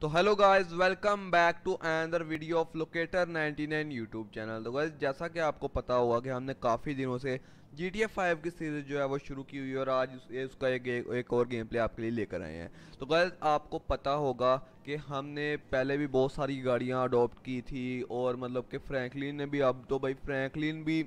तो hello guys welcome back to another video of locator 99 YouTube channel तो guys जैसा कि आपको पता होगा कि हमने काफ़ी दिनों से जी टी एफ फाइव की सीरीज़ जो है वो शुरू की हुई है और आज उसका एक एक और गेम प्ले आपके लिए लेकर आए हैं तो गाइस आपको पता होगा कि हमने पहले भी बहुत सारी गाड़ियाँ अडोप्ट की थी और मतलब कि फ्रैंकलिन ने भी अब तो भाई फ्रैंकलिन भी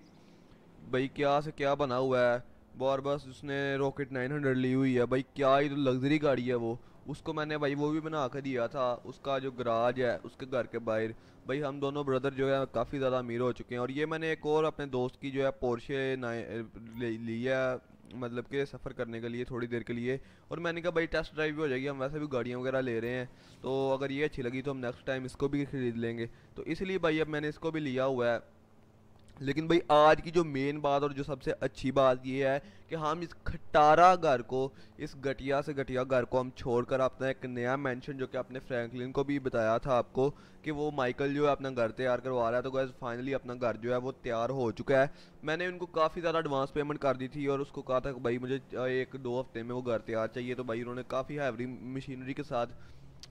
भाई क्या से क्या बना हुआ है बार बस उसने रॉकेट 900 ली हुई है भाई क्या ही तो लग्जरी गाड़ी है वो उसको मैंने भाई वो भी बना कर दिया था उसका जो गराज है उसके घर के बाहर भाई हम दोनों ब्रदर जो है काफ़ी ज़्यादा अमीर हो चुके हैं और ये मैंने एक और अपने दोस्त की जो है पोर्शे लिया है मतलब कि सफ़र करने के लिए थोड़ी देर के लिए और मैंने कहा भाई टेस्ट ड्राइव भी हो जाएगी हम वैसे भी गाड़ियाँ वगैरह ले रहे हैं तो अगर ये अच्छी लगी तो हम नेक्स्ट टाइम इसको भी ख़रीद लेंगे तो इसलिए भाई अब मैंने इसको भी लिया हुआ है लेकिन भाई आज की जो मेन बात और जो सबसे अच्छी बात ये है कि हम इस खटारा घर को इस घटिया से घटिया घर को हम छोड़कर अपना एक नया मेंशन जो कि आपने फ्रैंकलिन को भी बताया था आपको कि वो माइकल जो है अपना घर तैयार करवा रहा है तो गैस फाइनली अपना घर जो है वो तैयार हो चुका है मैंने उनको काफ़ी ज़्यादा एडवांस पेमेंट कर दी थी और उसको कहा था कि भाई मुझे एक दो हफ्ते में वो घर तैयार चाहिए तो भाई उन्होंने काफ़ी हैवरी मशीनरी के साथ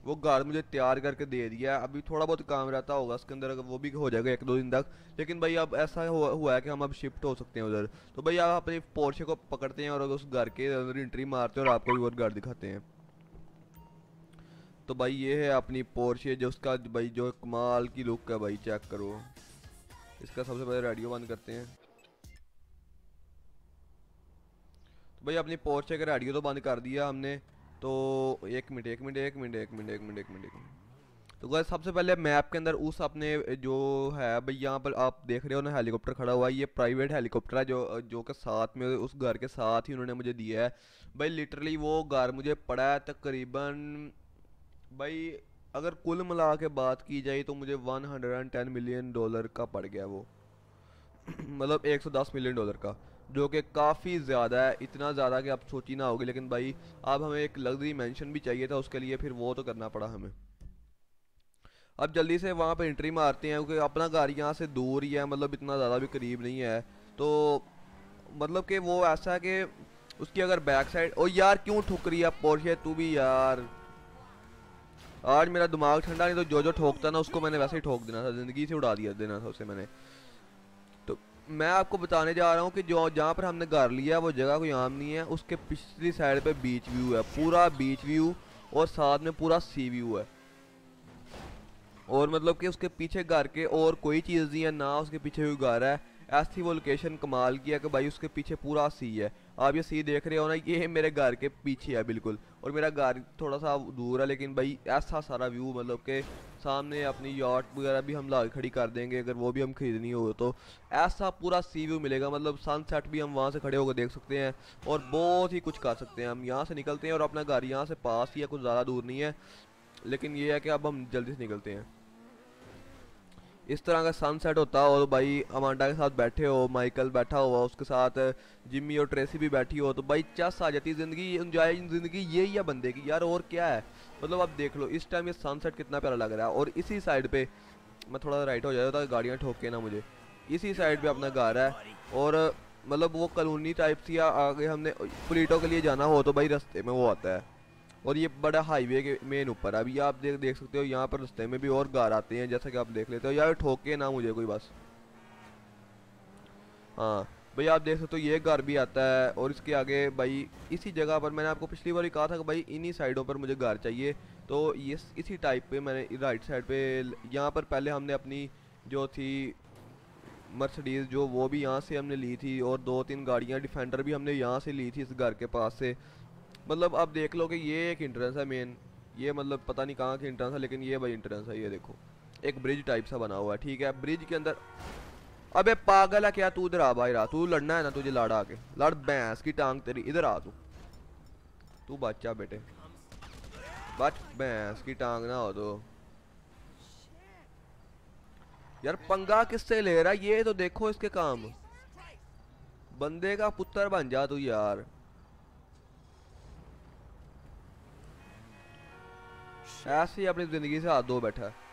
वो घर मुझे तैयार करके दे दिया है अभी थोड़ा बहुत काम रहता होगा उसके अंदर वो भी हो जाएगा एक दो दिन तक लेकिन भाई अब ऐसा हुआ, हुआ है कि हम अब शिफ्ट हो सकते हैं उधर तो भाई आप अपने पोर्शे को पकड़ते हैं और उस घर के अंदर एंट्री मारते हैं और आपको भी और घर दिखाते हैं तो भाई ये है अपनी पोर्शे जो उसका भाई जो कमाल की लुक है भाई चेक करो इसका सबसे पहले रेडियो बंद करते हैं तो भाई अपनी पोर्शे का रेडियो तो बंद कर दिया हमने तो एक मिनट एक मिनट एक मिनट एक मिनट एक मिनट एक मिनट एक मिनट तो गए सबसे पहले मैप के अंदर उस अपने जो है भाई यहाँ पर आप देख रहे हो ना हेलीकॉप्टर खड़ा हुआ है ये प्राइवेट हेलीकॉप्टर है जो जो के साथ में उस घर के साथ ही उन्होंने मुझे दिया है भाई लिटरली वो घर मुझे पड़ा है तकरीबन भाई अगर कुल मिला के बात की जाए तो मुझे 110 मिलियन डॉलर का पड़ गया वो मतलब 110 मिलियन डॉलर का जो कि काफ़ी ज़्यादा है इतना ज़्यादा कि आप सोची ना होगी लेकिन भाई अब हमें एक लग्जरी मैंशन भी चाहिए था उसके लिए फिर वो तो करना पड़ा हमें अब जल्दी से वहाँ पर एंट्री मारते हैं क्योंकि अपना घर यहाँ से दूर ही है मतलब इतना ज़्यादा भी करीब नहीं है तो मतलब कि वो ऐसा है कि उसकी अगर बैक साइड ओ यार क्यों ठुक रही है पोर्शे तू भी यार आज मेरा दिमाग ठंडा नहीं तो जो जो ठोकता ना उसको मैंने वैसे ही ठोक देना था ज़िंदगी से उड़ा दिया देना था उसे मैंने मैं आपको बताने जा रहा हूँ कि जो जहाँ पर हमने घर लिया वो जगह कोई आम नहीं है उसके पिछली साइड पे बीच व्यू है पूरा बीच व्यू और साथ में पूरा सी व्यू है और मतलब कि उसके पीछे घर के और कोई चीज़ नहीं है ना उसके पीछे कोई घर है ऐसी वो लोकेशन कमाल किया कि भाई उसके पीछे पूरा सी है आप ये सी देख रहे हो ना ये मेरे घर के पीछे है बिल्कुल और मेरा घर थोड़ा सा दूर है लेकिन भाई ऐसा सारा व्यू मतलब के सामने अपनी यॉट वगैरह भी हम ला खड़ी कर देंगे अगर वो भी हम खरीदनी हो तो ऐसा पूरा सी व्यू मिलेगा मतलब सनसेट भी हम वहाँ से खड़े होकर देख सकते हैं और बहुत ही कुछ कर सकते हैं हम यहाँ से निकलते हैं और अपना घर यहाँ से पास ही है कुछ ज़्यादा दूर नहीं है लेकिन ये है कि अब हम जल्दी से निकलते हैं इस तरह का सनसेट होता तो भाई अमांडा के साथ बैठे हो माइकल बैठा हुआ उसके साथ जिम्मी और ट्रेसी भी बैठी हो तो भाई चस आ जाती है ज़िंदगी इंजॉय ज़िंदगी यही है बंदे की यार और क्या है मतलब आप देख लो इस टाइम ये सनसेट कितना प्यारा लग रहा है और इसी साइड पर मैं थोड़ा राइट हो जाता था गाड़ियाँ ठोक के ना मुझे इसी साइड पर अपना घर है और मतलब वो कलोनी टाइप थी आगे हमने प्लेटों के लिए जाना हो तो भाई रास्ते में वो आता है और ये बड़ा हाईवे के मेन ऊपर है अभी आप देख देख सकते हो यहाँ पर रस्ते में भी और गार आते हैं जैसा कि आप देख लेते हो यार ठोके ना मुझे कोई बस हाँ भाई आप देख सकते हो ये घर भी आता है और इसके आगे भाई इसी जगह पर मैंने आपको पिछली बार ही कहा था कि भाई इन्हीं साइडों पर मुझे घर चाहिए तो ये इसी टाइप पे मैंने राइट साइड पे यहाँ पर पहले हमने अपनी जो थी मर्सडीज जो वो भी यहाँ से हमने ली थी और दो तीन गाड़ियाँ डिफेंडर भी हमने यहाँ से ली थी इस घर के पास से मतलब आप देख लो कि ये एक इंट्रेंस है मेन ये मतलब पता नहीं कहाँ की इंट्रेंस है लेकिन ये भाई इंट्रेंस है ये देखो एक ब्रिज टाइप सा बना हुआ है ठीक है ब्रिज के अंदर अबे पागल है क्या तू इधर आ भाई रहा तू लड़ना है ना तुझे लड़ा के लड़ बैंस की टांग तेरी इधर आ तू तू बच्चा बेटे बच बैंस की टांग ना हो तो यार पंगा किससे ले रहा ये तो देखो इसके काम बंदे का पुत्र बन जा तू यार ऐसे ही अपनी ज़िंदगी से हाथ धो बैठा है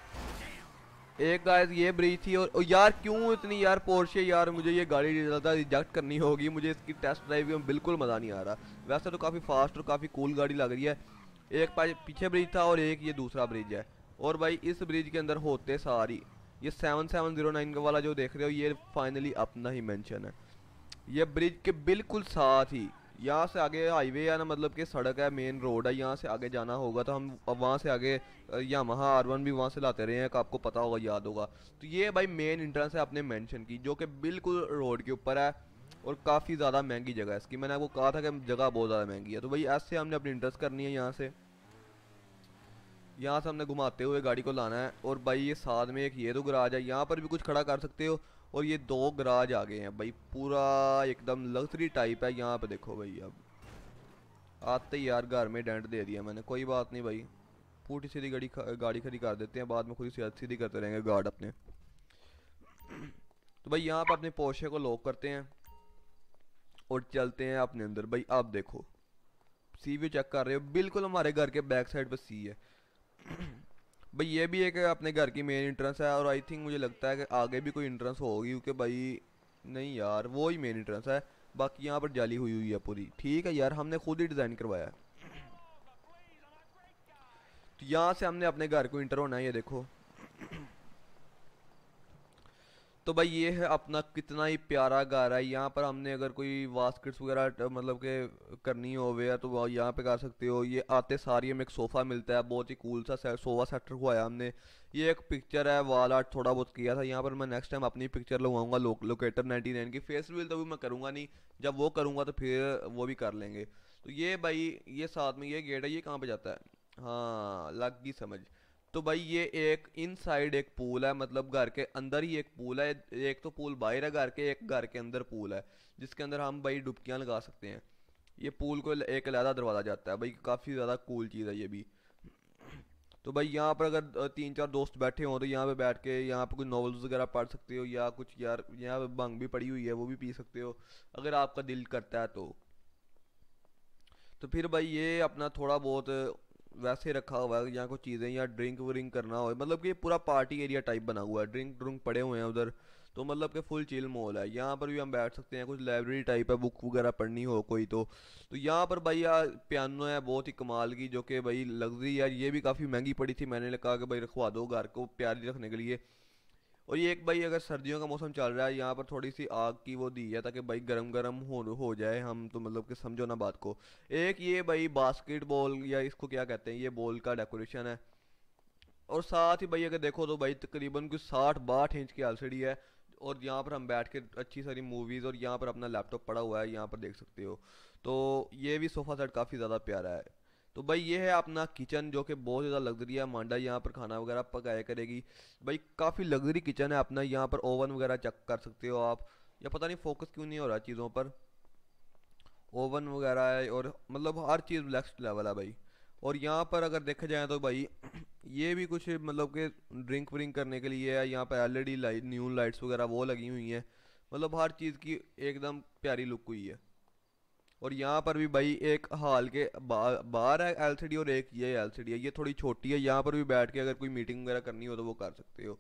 एक गाय ये ब्रिज थी और, यार क्यों इतनी यार पोर्शे यार मुझे ये गाड़ी ज़्यादा रिजेक्ट करनी होगी मुझे इसकी टेस्ट ड्राइव में बिल्कुल मज़ा नहीं आ रहा वैसे तो काफ़ी फास्ट और काफ़ी कूल गाड़ी लग रही है एक पीछे ब्रिज था और एक ये दूसरा ब्रिज है और भाई इस ब्रिज के अंदर होते सारी ये सेवन सेवन जीरो नाइन वाला जो देख रहे हो ये फाइनली अपना ही मेंशन है ये ब्रिज के बिल्कुल साथ ही यहाँ से आगे हाईवे है ना मतलब कि सड़क है मेन रोड है यहाँ से आगे जाना होगा तो हम वहाँ से आगे या वहाँ आर वन भी वहाँ से लाते रहे हैं आपको पता होगा याद होगा तो ये भाई मेन इंट्रेंस है आपने मैंशन की जो कि बिल्कुल रोड के ऊपर है और काफ़ी ज़्यादा महंगी जगह है इसकी मैंने आपको कहा था कि जगह बहुत ज़्यादा महंगी है तो भाई ऐसे हमने अपनी इंट्रेंस करनी है यहाँ से यहाँ से हमने घुमाते हुए गाड़ी को लाना है और भाई ये साथ में एक ये तो गराज है यहाँ पर भी कुछ खड़ा कर सकते हो और ये दो गराज आ गए हैं भाई पूरा एकदम लग्जरी टाइप है यहाँ पे देखो भाई अब आते ही यार घर में डेंट दे दिया मैंने कोई बात नहीं भाई फूटी सीधी गाड़ी गाड़ी खड़ी कर देते हैं बाद में खुद सीधी करते रहेंगे गार्ड अपने तो भाई यहाँ पर अपने पोशे को लॉक करते हैं और चलते हैं अपने अंदर भाई आप देखो सी व्यू चेक कर रहे हो बिल्कुल हमारे घर के बैक साइड पर सी है भाई ये भी एक अपने घर की मेन इंट्रेंस है और आई थिंक मुझे लगता है कि आगे भी कोई इंट्रेंस होगी क्योंकि भाई नहीं यार वो ही मेन इंट्रेंस है बाकी यहाँ पर जाली हुई हुई है पूरी ठीक है यार हमने खुद ही डिज़ाइन करवाया तो यहाँ से हमने अपने घर को इंटर होना है ये देखो तो भाई ये है अपना कितना ही प्यारा घर है यहाँ पर हमने अगर कोई वास्किट्स वगैरह मतलब के करनी हो वे तो यहाँ पे कर सकते हो ये आते सारी हमें एक सोफ़ा मिलता है बहुत ही कूल सा से, सोफा सेट रखवाया हमने ये एक पिक्चर है वाल आर्ट थोड़ा बहुत किया था यहाँ पर मैं नेक्स्ट टाइम अपनी पिक्चर लगवाऊंगा लो, लोकेटर नाइनटी नाइन की फेस रिवील तो भी मैं करूँगा नहीं जब वो करूँगा तो फिर वो भी कर लेंगे तो ये भाई ये साथ में ये गेट है ये कहाँ पर जाता है हाँ लग गई समझ तो भाई ये एक इनसाइड एक पूल है मतलब घर के अंदर ही एक पूल है एक तो पूल बाहर है घर के एक घर के अंदर पूल है जिसके अंदर हम भाई डुबकियाँ लगा सकते हैं ये पूल को एक अलहदा दरवाज़ा जाता है भाई काफ़ी ज़्यादा कूल चीज़ है ये भी तो भाई यहाँ पर अगर तीन चार दोस्त बैठे हों तो यहाँ पे बैठ के यहाँ पे कुछ नॉवल्स वगैरह पढ़ सकते हो या कुछ यार यहाँ पे भांग भी पड़ी हुई है वो भी पी सकते हो अगर आपका दिल करता है तो तो फिर भाई ये अपना थोड़ा बहुत वैसे रखा हुआ है यहाँ कोई चीज़ें या ड्रिंक व्रिंक करना हो मतलब कि पूरा पार्टी एरिया टाइप बना हुआ है ड्रिंक ड्रुंक पड़े हुए हैं उधर तो मतलब कि फुल चिल मॉल है यहाँ पर भी हम बैठ सकते हैं कुछ लाइब्रेरी टाइप है बुक वगैरह पढ़नी हो कोई तो तो यहाँ पर भाई यार पियानो है बहुत ही कमाल की जो कि भाई लग्जरी यार ये भी काफ़ी महंगी पड़ी थी मैंने कहा कि भाई रखवा दो घर को प्यारी रखने के लिए और ये एक भाई अगर सर्दियों का मौसम चल रहा है यहाँ पर थोड़ी सी आग की वो दी है ताकि भाई गरम गरम हो हो जाए हम तो मतलब कि समझो ना बात को एक ये भाई बास्केटबॉल या इसको क्या कहते हैं ये बॉल का डेकोरेशन है और साथ ही भाई अगर देखो तो भाई तकरीबन कुछ साठ बाठ इंच की एलसीडी है और यहाँ पर हम बैठ के अच्छी सारी मूवीज़ और यहाँ पर अपना लैपटॉप पड़ा हुआ है यहाँ पर देख सकते हो तो ये भी सोफ़ा सेट काफ़ी ज़्यादा प्यारा है तो भाई ये है अपना किचन जो कि बहुत ज़्यादा लग्जरी है मांडा यहाँ पर खाना वगैरह पकाया करेगी भाई काफ़ी लग्जरी किचन है अपना यहाँ पर ओवन वगैरह चेक कर सकते हो आप या पता नहीं फोकस क्यों नहीं हो रहा चीज़ों पर ओवन वगैरह है और मतलब हर चीज़ नेक्स्ट लेवल है भाई और यहाँ पर अगर देखा जाए तो भाई ये भी कुछ मतलब कि ड्रिंक व्रिंक करने के लिए है यहाँ पर एल लाइट न्यू लाइट्स वगैरह वो लगी हुई हैं मतलब हर चीज़ की एकदम प्यारी लुक हुई है और यहाँ पर भी भाई एक हाल के बाहर है डी और एक ये डी है ये थोड़ी छोटी है यहाँ पर भी बैठ के अगर कोई मीटिंग वगैरह करनी हो तो वो कर सकते हो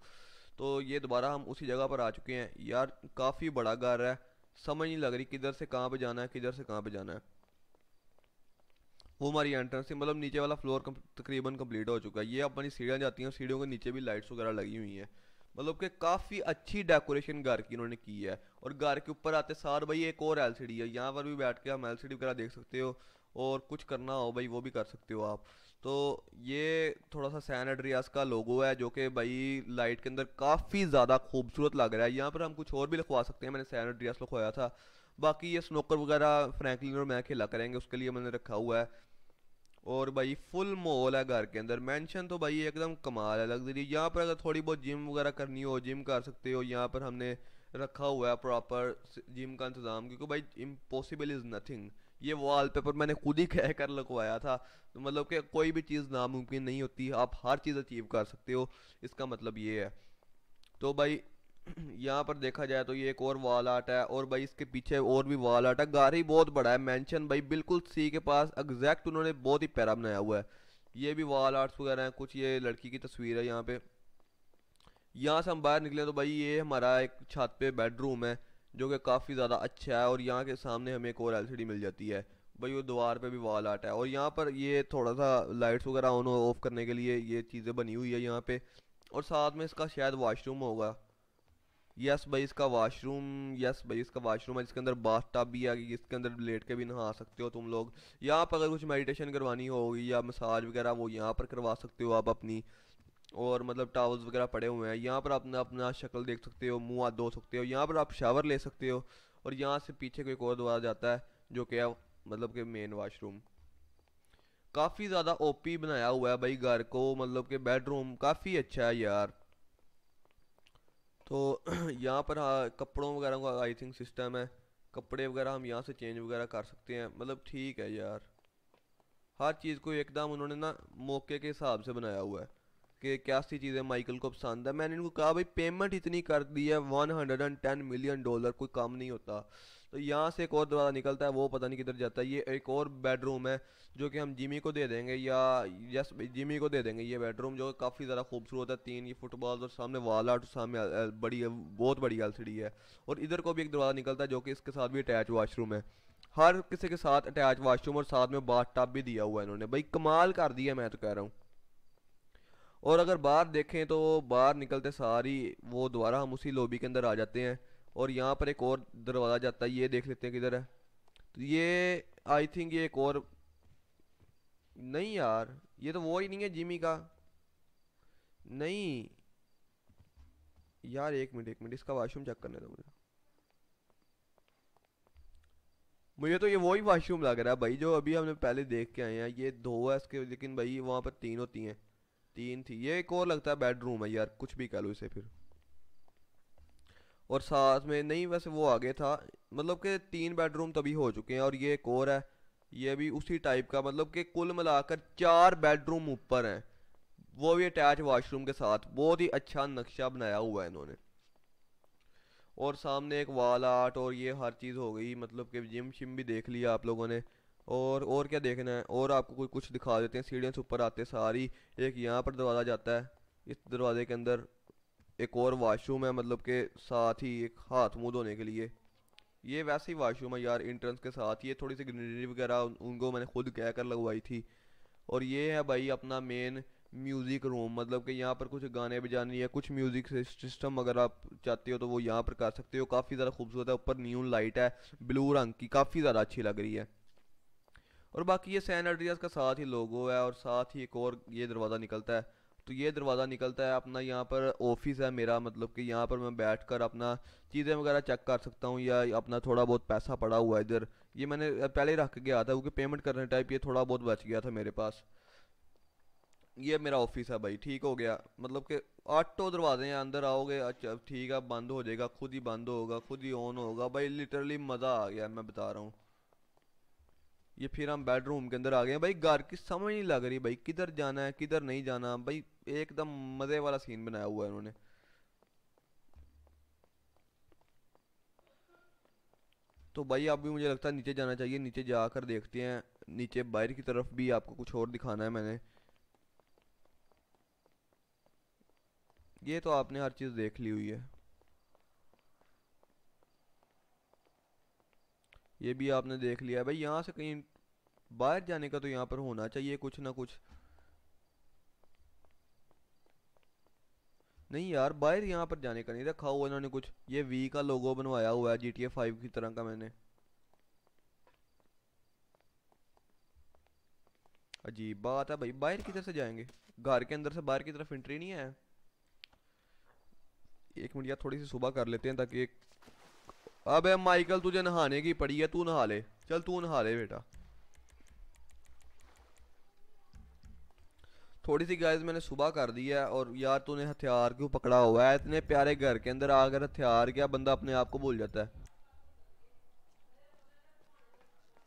तो ये दोबारा हम उसी जगह पर आ चुके हैं यार काफ़ी बड़ा घर है समझ नहीं लग रही किधर से कहाँ पर जाना है किधर से कहाँ पर जाना है वो हमारी एंट्रेंस थी मतलब नीचे वाला फ्लोर तकरीबन कंप्लीट हो चुका है ये अपनी सीढ़ियाँ जाती हैं सीढ़ियों के नीचे भी लाइट्स वगैरह लगी हुई हैं मतलब कि काफ़ी अच्छी डेकोरेशन घर की इन्होंने की है और घर के ऊपर आते सार भाई एक और एलसीडी है यहाँ पर भी बैठ के हम एलसीडी वगैरह देख सकते हो और कुछ करना हो भाई वो भी कर सकते हो आप तो ये थोड़ा सा सैन एड्रियास का लोगो है जो कि भाई लाइट के अंदर काफ़ी ज़्यादा खूबसूरत लग रहा है यहाँ पर हम कुछ और भी लिखवा सकते हैं मैंने सैन एड्रियास लिखवाया था बाकी ये स्नोकर वगैरह फ्रैंकलिन और मैं खेला करेंगे उसके लिए मैंने रखा हुआ है और भाई फुल मॉल है घर के अंदर मेंशन तो भाई एकदम कमाल है लग्जरी यहाँ पर अगर थोड़ी बहुत जिम वगैरह करनी हो जिम कर सकते हो यहाँ पर हमने रखा हुआ है प्रॉपर जिम का इंतज़ाम क्योंकि भाई इम्पॉसिबल इज़ नथिंग ये वॉल पेपर मैंने खुद ही कह कर लगवाया था तो मतलब कि कोई भी चीज़ नामुमकिन नहीं होती आप हर चीज़ अचीव कर सकते हो इसका मतलब ये है तो भाई यहाँ पर देखा जाए तो ये एक और वॉल आर्ट है और भाई इसके पीछे और भी वॉल आर्ट है गारी बहुत बड़ा है मेंशन भाई बिल्कुल सी के पास एग्जैक्ट उन्होंने बहुत ही प्यारा बनाया हुआ है ये भी वॉल आर्ट्स वगैरह हैं कुछ ये लड़की की तस्वीर है यहाँ पे यहाँ से हम बाहर निकले तो भाई ये हमारा एक छत पे बेडरूम है जो कि काफ़ी ज़्यादा अच्छा है और यहाँ के सामने हमें एक और एल मिल जाती है भाई वो दीवार पे भी वॉल आर्ट है और यहाँ पर ये थोड़ा सा लाइट्स वगैरह ऑन ऑफ करने के लिए ये चीज़ें बनी हुई है यहाँ पर और साथ में इसका शायद वाशरूम होगा यस भाई इसका वाशरूम यस भाई इसका वाशरूम है जिसके अंदर बाथ टाप भी है इसके अंदर लेट के भी नहा सकते हो तुम लोग यहाँ पर अगर कुछ मेडिटेशन करवानी होगी या मसाज वगैरह वो यहाँ पर करवा सकते हो आप अपनी और मतलब टावल्स वगैरह पड़े हुए हैं यहाँ पर अपना अपना शक्ल देख सकते हो मुँह हाथ धो सकते हो यहाँ पर आप शावर ले सकते हो और यहाँ से पीछे कोई और द्वारा जाता है जो कि मतलब कि मेन वाशरूम काफ़ी ज़्यादा ओपी बनाया हुआ है भाई घर को मतलब कि बेडरूम काफ़ी अच्छा है यार तो यहाँ पर हाँ कपड़ों वगैरह का आई थिंक सिस्टम है कपड़े वगैरह हम यहाँ से चेंज वगैरह कर सकते हैं मतलब ठीक है यार हर चीज़ को एकदम उन्होंने ना मौके के हिसाब से बनाया हुआ है कि क्या सी चीज़ें माइकल को पसंद है मैंने इनको कहा भाई पेमेंट इतनी कर दी है 110 मिलियन डॉलर कोई काम नहीं होता तो यहाँ से एक और दरवाज़ा निकलता है वो पता नहीं किधर जाता है ये एक और बेडरूम है जो कि हम जिमी को दे देंगे या यस जिमी को दे देंगे ये बेडरूम जो काफ़ी ज़्यादा खूबसूरत है तीन ये फुटबॉल और सामने वाल आर्ट सामने बड़ी बहुत बड़ी एल है और इधर को भी एक दरवाज़ा निकलता है जो कि इसके साथ भी अटैच वाशरूम है हर किसी के साथ अटैच वाशरूम और साथ में बाथ भी दिया हुआ है इन्होंने भाई कमाल कर दिया मैं तो कह रहा हूँ और अगर बाहर देखें तो बाहर निकलते सारी वो दोबारा हम उसी लॉबी के अंदर आ जाते हैं और यहाँ पर एक और दरवाज़ा जाता है ये देख लेते हैं किधर है तो ये आई थिंक ये एक और नहीं यार ये तो वो ही नहीं है जिमी का नहीं यार एक मिनट एक मिनट इसका वाशरूम चेक करने दो मुझे मुझे तो ये वही वाशरूम लग रहा है भाई जो अभी हमने पहले देख के आए हैं ये दो है इसके लेकिन भाई वहाँ पर तीन होती हैं तीन थी ये एक और लगता है बेडरूम है यार कुछ भी कह लो इसे फिर और साथ में नहीं वैसे वो आगे था मतलब कि तीन बेडरूम तभी हो चुके हैं और ये एक और है ये भी उसी टाइप का मतलब कि कुल मिलाकर चार बेडरूम ऊपर हैं वो भी अटैच वाशरूम के साथ बहुत ही अच्छा नक्शा बनाया हुआ है इन्होंने और सामने एक वाल आर्ट और ये हर चीज़ हो गई मतलब कि जिम शिम भी देख लिया आप लोगों ने और और क्या देखना है और आपको कोई कुछ दिखा देते हैं सीढ़ियों से ऊपर आते सारी एक यहाँ पर दरवाज़ा जाता है इस दरवाजे के अंदर एक और वाशरूम है मतलब के साथ ही एक हाथ मुँह धोने के लिए ये वैसे ही वाशरूम है यार इंट्रेंस के साथ ये थोड़ी सी ग्रीनरी वगैरह उनको मैंने खुद कह कर लगवाई थी और ये है भाई अपना मेन म्यूज़िक रूम मतलब कि यहाँ पर कुछ गाने बजाने या कुछ म्यूज़िक सिस्टम अगर आप चाहते हो तो वो यहाँ पर कर सकते हो काफ़ी ज़्यादा खूबसूरत है ऊपर न्यू लाइट है ब्लू रंग की काफ़ी ज़्यादा अच्छी लग रही है और बाकी ये सैन एड्रियास का साथ ही लोगो है और साथ ही एक और ये दरवाज़ा निकलता है तो ये दरवाज़ा निकलता है अपना यहाँ पर ऑफिस है मेरा मतलब कि यहाँ पर मैं बैठ कर अपना चीज़ें वगैरह चेक कर सकता हूँ या अपना थोड़ा बहुत पैसा पड़ा हुआ है इधर ये मैंने पहले ही रख गया था क्योंकि पेमेंट करने टाइप ये थोड़ा बहुत बच गया था मेरे पास ये मेरा ऑफिस है भाई ठीक हो गया मतलब कि आठों दरवाजे हैं अंदर आओगे अच्छा ठीक है बंद हो जाएगा खुद ही बंद होगा खुद ही ऑन होगा भाई लिटरली मज़ा आ गया मैं बता रहा हूँ ये फिर हम बेडरूम के अंदर आ गए भाई घर की समझ नहीं लग रही भाई किधर जाना है किधर नहीं जाना भाई एकदम मज़े वाला सीन बनाया हुआ है उन्होंने तो भाई अभी मुझे लगता है नीचे जाना चाहिए नीचे जाकर देखते हैं नीचे बाहर की तरफ भी आपको कुछ और दिखाना है मैंने ये तो आपने हर चीज़ देख ली हुई है ये भी आपने देख लिया है भाई यहाँ से कहीं बाहर जाने का तो यहाँ पर होना चाहिए कुछ ना कुछ नहीं यार बाहर यहाँ पर जाने का नहीं रखा हुआ इन्होंने कुछ ये वी का लोगो बनवाया हुआ है जी टी ए फाइव की तरह का मैंने अजीब बात है भाई बाहर किधर से जाएंगे घर के अंदर से बाहर की तरफ एंट्री नहीं है एक मिनट यार थोड़ी सी सुबह कर लेते हैं ताकि अबे माइकल तुझे नहाने की पड़ी है तू नहा ले चल तू नहा ले बेटा थोड़ी सी गाइस मैंने सुबह कर दी है और यार तूने हथियार क्यों पकड़ा हुआ है इतने प्यारे घर के अंदर आकर हथियार क्या बंदा अपने आप को भूल जाता है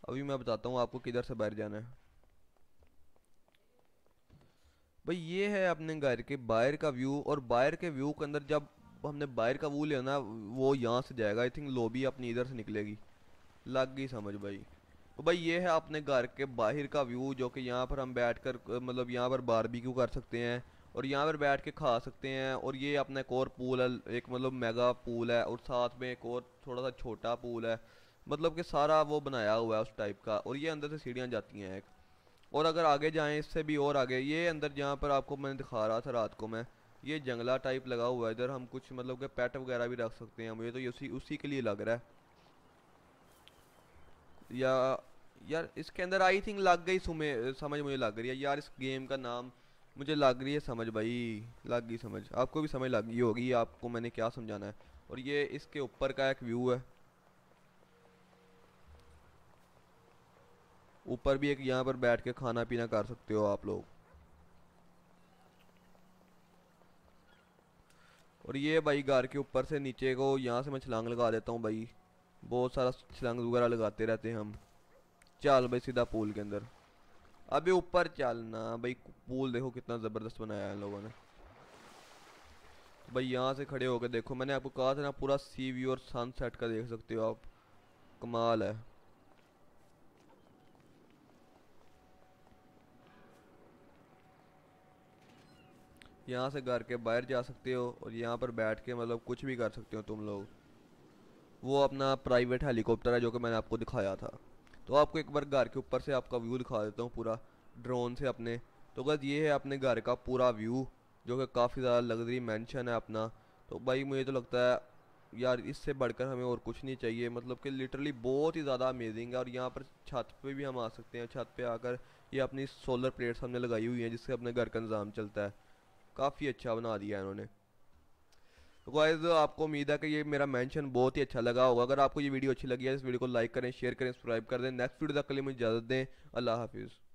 अभी मैं बताता हूँ आपको किधर से बाहर जाना है भाई ये है अपने घर के बाहर का व्यू और बाहर के व्यू के अंदर जब हमने बाहर का वो लेना वो यहाँ से जाएगा आई थिंक लोबी अपनी इधर से निकलेगी लग गई समझ भाई तो भाई ये है अपने घर के बाहर का व्यू जो कि यहाँ पर हम बैठ कर मतलब यहाँ पर बारबेक्यू कर सकते हैं और यहाँ पर बैठ के खा सकते हैं और ये अपना एक और पूल है एक मतलब मेगा पूल है और साथ में एक और थोड़ा सा छोटा पूल है मतलब कि सारा वो बनाया हुआ है उस टाइप का और ये अंदर से सीढ़ियाँ जाती हैं एक और अगर आगे जाएँ इससे भी और आगे ये अंदर जहाँ पर आपको मैंने दिखा रहा था रात को मैं ये जंगला टाइप लगा हुआ है इधर हम कुछ मतलब के पेट वगैरह भी रख सकते हैं मुझे तो ये उसी उसी के लिए लग रहा है या यार इसके अंदर आई थिंक लग गई सुमे समझ मुझे लग रही है यार इस गेम का नाम मुझे लग रही है समझ भाई लग गई समझ आपको भी समझ लग गई होगी आपको मैंने क्या समझाना है और ये इसके ऊपर का एक व्यू है ऊपर भी एक यहाँ पर बैठ के खाना पीना कर सकते हो आप लोग और ये भाई घर के ऊपर से नीचे को यहाँ से मैं छलांग लगा देता हूँ भाई बहुत सारा छलांग वगैरह लगाते रहते हैं हम चल भाई सीधा पूल के अंदर अभी ऊपर चलना भाई पूल देखो कितना ज़बरदस्त बनाया है लोगों ने तो भाई यहाँ से खड़े होकर देखो मैंने आपको कहा था ना पूरा सी व्यू और सनसेट का देख सकते हो आप कमाल है यहाँ से घर के बाहर जा सकते हो और यहाँ पर बैठ के मतलब कुछ भी कर सकते हो तुम लोग वो अपना प्राइवेट हेलीकॉप्टर है जो कि मैंने आपको दिखाया था तो आपको एक बार घर के ऊपर से आपका व्यू दिखा देता हूँ पूरा ड्रोन से अपने तो बस ये है अपने घर का पूरा व्यू जो कि काफ़ी ज़्यादा लग्जरी मैंशन है अपना तो भाई मुझे तो लगता है यार इससे बढ़कर हमें और कुछ नहीं चाहिए मतलब कि लिटरली बहुत ही ज़्यादा अमेजिंग है और यहाँ पर छत पे भी हम आ सकते हैं छत पे आकर ये अपनी सोलर प्लेट्स हमने लगाई हुई हैं जिससे अपने घर का निज़ाम चलता है काफ़ी अच्छा बना दिया इन्होंने तो गाइज आपको उम्मीद है कि ये मेरा मेंशन बहुत ही अच्छा लगा होगा अगर आपको ये वीडियो अच्छी लगी है इस वीडियो को लाइक करें शेयर करें सब्सक्राइब कर दें नेक्स्ट वीडियो तक के लिए मुझे इजाज़त दें अल्लाह हाफिज़